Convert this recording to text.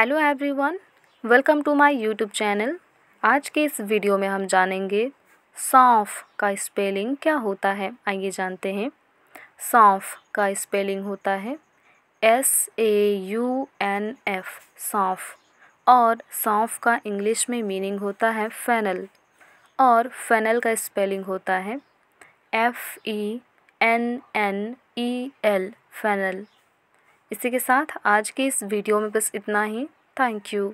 hello everyone welcome to my YouTube channel आज के इस वीडियो में हम जानेंगे सौंफ का स्पेलिंग क्या होता है आइए जानते हैं सौंफ का स्पेलिंग होता है S A U N F सौंफ और सौंफ का इंग्लिश में मीनिंग होता है फेनल और फेनल का स्पेलिंग होता है F E N N E L fennel इसी के साथ आज के इस वीडियो में बस इतना ही थैंक यू